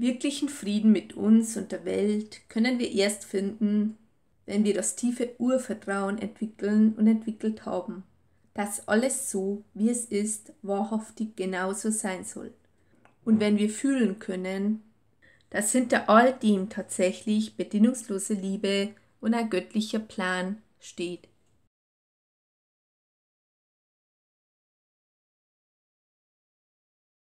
Wirklichen Frieden mit uns und der Welt können wir erst finden, wenn wir das tiefe Urvertrauen entwickeln und entwickelt haben, dass alles so, wie es ist, wahrhaftig genauso sein soll. Und wenn wir fühlen können, dass hinter all dem tatsächlich bedingungslose Liebe und ein göttlicher Plan steht.